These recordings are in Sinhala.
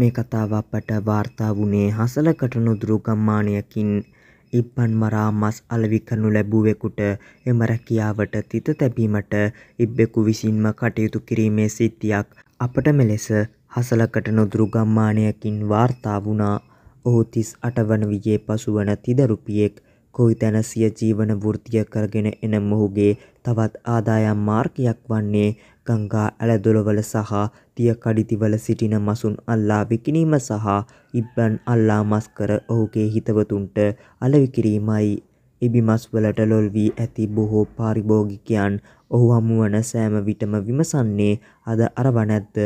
මේ කතාව අපට වාර්තා වුණේ හසලකට නුදුරු ගම්මානයකින් ඉබ්බන් මරා මස් අලවි කරනු ලැබුවෙකුට එම රැකියාවට තිත තැබීමට ඉබ්බෙකු විසින්ම කටයුතු කිරීමේ සිද්ධියක් අපට මෙලෙස හසලකට නුදුරු ගම්මානයකින් වාර්තා වුණා. ඔහු තිස් අටවන වියේ පසුවන තිදරුපියෙක් කොයිතැන සිය ජීවන වෘත්තිය කරගෙන එන මොහුගේ තවත් ආදායම් මාර්ගයක් වන්නේ ගංගා ඇලදොළවල සහ තියකඩිතිවල සිටින මසුන් අල්ලා විකිණීම සහ ඉබ්බන් අල්ලා මස් කර ඔහුගේ හිතවතුන්ට අලෙවි කිරීමයි. ඉබිමස් වලට ලොල් වී ඇති බොහෝ පාරිභෝගිකයන් ඔහු හමුවන සෑම විටම විමසන්නේ අද අරව නැද්ද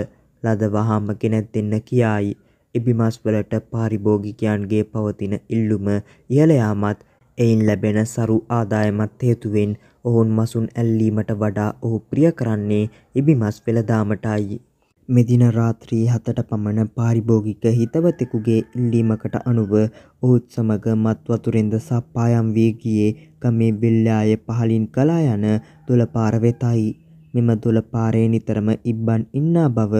ලද වහාම කෙනෙක් දෙන්න කියායි. ඉබිමස් වලට පාරිභෝගිකයන්ගේ පවතින ඉල්ලුම ඉහළ යාමත් එයින් ලැබෙන සරු ආදායමත් හේතුවෙන් ඔවුන් මසුන් ඇල්ලීමට වඩා ඔහු ප්‍රිය කරන්නේ ඉබිමස් වෙළදාමටයි. මෙදින රාත්‍රී හතට පමණ පාරිභෝගික හිතවතෙකුගේ ඉල්ලීමකට අනුව ඔහුත් සමග මත්වතුරෙන්ද සප්පායම් වී ගියේ ගමේ විල්ලාය පහලින් කලා යන දොළපාර වෙතයි. මෙම දොළපාරේ නිතරම ඉබ්බන් ඉන්නා බව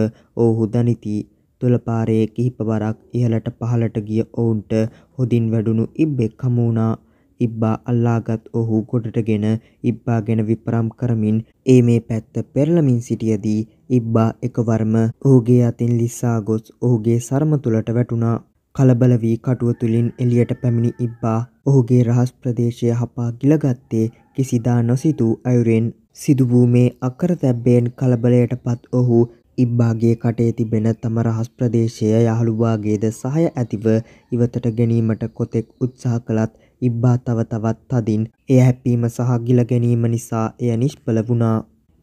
ඔහු දනිති. දොළපාරයේ කිහිපවරක් ඉහළට පහළට ගිය ඔවුන්ට හොදින් වැඩුණු ඉබ්බෙක් හමුණා. ඉබ්බා අල්ලාගත් ඔහු ගොඩටගෙන ඉබ්බාගෙන විපරම් කරමින් ඒ මේ පැත්ත පෙරළමින් සිටියදී ඉබ්බා එකවරම ඔහුගේ අතින් ලිස්සා ගොස් ඔහුගේ සරම තුලට වැටුණා. කලබල වී කටුව තුලින් එළියට පැමිණි ඉබ්බා ඔහුගේ රහස් ප්‍රදේශය හපා ගිලගත්තේ කිසිදා නොසිතූ අයුරෙන් සිදු වූ මේ අකරතැබ්බයෙන් කලබලයටපත් ඔහු ඉබ්බාගේ කටේ තිබෙන තම රහස් ප්‍රදේශය යහළුවාගේද සහය ඇතිව ඉවතට ගැනීමට කොතෙක් උත්සාහ කළත් ඉබ්බා තව තවත් තදින් එය හැපීම සහ ගිල ගැනීම නිසා එය නිෂ්ඵල වුණා.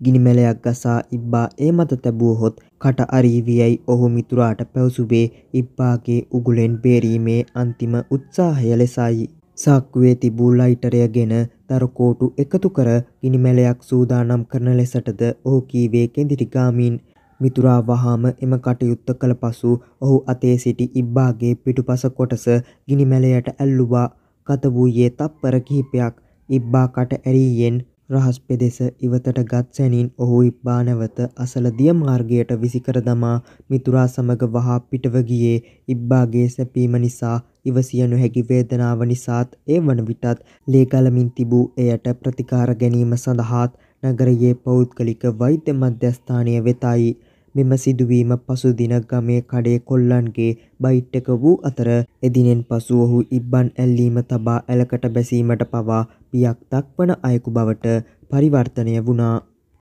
ගිනිමැලයක් ගසා ඉබ්බා ඒ මත තැබුවහොත් කට අරීවියයි ඔහු මිතුරාට පැවසුවේ ඉබ්බාගේ උගුලෙන් බේරීමේ අන්තිම උත්සාහය ලෙසයි. සාක්කුවේ තිබූ ලයිටරය ගෙන දරකෝටු එකතු කර ගිනිමැලයක් සූදානම් කරන ලෙසටද ඔහු කීවේ කෙඳිරිගාමින් මිතුරා වහාම එම කටයුත්ත කළ පසු ඔහු අතේ සිටි ඉබ්බාගේ පිටුපස කොටස ගිනිමැලයට ඇල්ලුවා ගත වූයේ තත්පර කිහිපයක් ඉබ්බා කට ඇරීයෙන් රහස් පෙදෙස ඉවතට ගත් සැනින් ඔහු ඉබ්බා නැවත අසල දිය මාර්ගයට විසිකර දමා මිතුරා සමග වහා පිටව ගියේ ඉබ්බාගේ සැපීම නිසා ඉවසිය නොහැකි වේදනාව නිසාත් ඒ වන විටත් ලේ ගලමින් තිබූ එයට ප්‍රතිකාර ගැනීම සඳහාත් නගරයේ පෞද්ගලික වෛද්‍ය මධ්‍යස්ථානය වෙතයි මෙම සිදුවීම පසුදින ගමේ කඩේ කොල්ලන්ගේ බයිට් එක වූ අතර එදිනෙන් පසු ඔහු ඉබ්බන් ඇල්ලීම තබා ඇලකට බැසීමට පවා බියක් දක්වන අයෙකු බවට පරිවර්තනය වුණා.